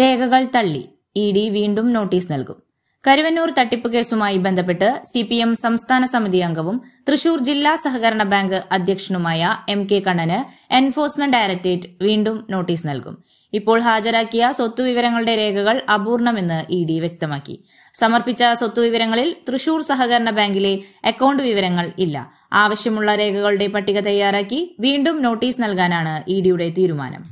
രേഖകൾ തള്ളി E D വീണ്ടും നോട്ടീസ് നൽകും കരുവന്നൂർ തട്ടിപ്പ് കേസുമായി ബന്ധപ്പെട്ട് സി പി എം സംസ്ഥാന സമിതി അംഗവും തൃശൂർ ജില്ലാ സഹകരണ ബാങ്ക് അധ്യക്ഷനുമായ എം കെ കണ്ണന് എൻഫോഴ്സ്മെന്റ് ഡയറക്ടറേറ്റ് വീണ്ടും നോട്ടീസ് നൽകും ഇപ്പോൾ ഹാജരാക്കിയ സ്വത്തുവിവരങ്ങളുടെ രേഖകൾ അപൂർണമെന്ന് ഇ ഡി വ്യക്തമാക്കി സമർപ്പിച്ച സ്വത്തുവിവരങ്ങളിൽ തൃശൂർ സഹകരണ ബാങ്കിലെ അക്കൌണ്ട് വിവരങ്ങൾ ഇല്ല ആവശ്യമുള്ള രേഖകളുടെ പട്ടിക തയ്യാറാക്കി വീണ്ടും നോട്ടീസ് നൽകാനാണ് ഇ ഡിയുടെ തീരുമാനം